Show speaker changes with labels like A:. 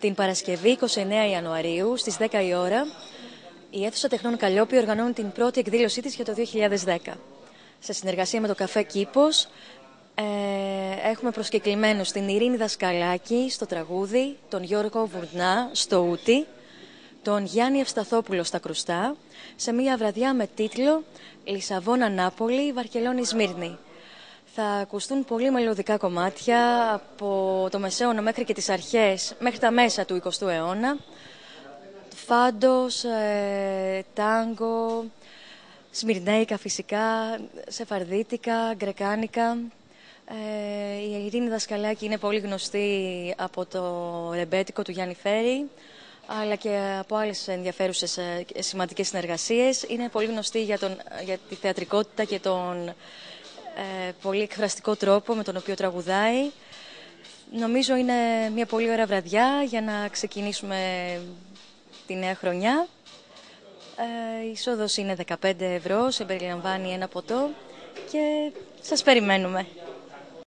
A: την Παρασκευή 29 Ιανουαρίου στις 10 η ώρα η Αίθουσα Τεχνών Καλλιόπη οργανώνει την πρώτη εκδήλωσή της για το 2010. Σε συνεργασία με το Καφέ Κήπος ε, έχουμε προσκεκλημένους την Ειρήνη Δασκαλάκη στο τραγούδι, τον Γιώργο Βουρνά στο ούτι, τον Γιάννη Ευσταθόπουλο στα κρουστά, σε μια βραδιά με τίτλο «Λισαβόνα Νάπολη, Βαρκελόνη Σμύρνη» θα ακουστούν πολύ μελωδικά κομμάτια από το μεσαίωνα μέχρι και τις αρχές, μέχρι τα μέσα του 20ου αιώνα. Φάντος, ε, τάγκο, σμυρνέικα φυσικά, σεφαρδίτικα, γκρεκάνικα. Ε, η Ειρήνη Δασκαλάκη είναι πολύ γνωστή από το ρεμπέτικο του Γιάννη Φέρη, αλλά και από άλλες ενδιαφέρουσες ε, σημαντικές συνεργασίες. Είναι πολύ γνωστή για, τον, για τη θεατρικότητα και τον ε, πολύ εκφραστικό τρόπο με τον οποίο τραγουδάει. Νομίζω είναι μια πολύ ωραία βραδιά για να ξεκινήσουμε τη νέα χρονιά. Ε, η είσοδος είναι 15 ευρώ, περιλαμβάνει ένα ποτό και σας περιμένουμε.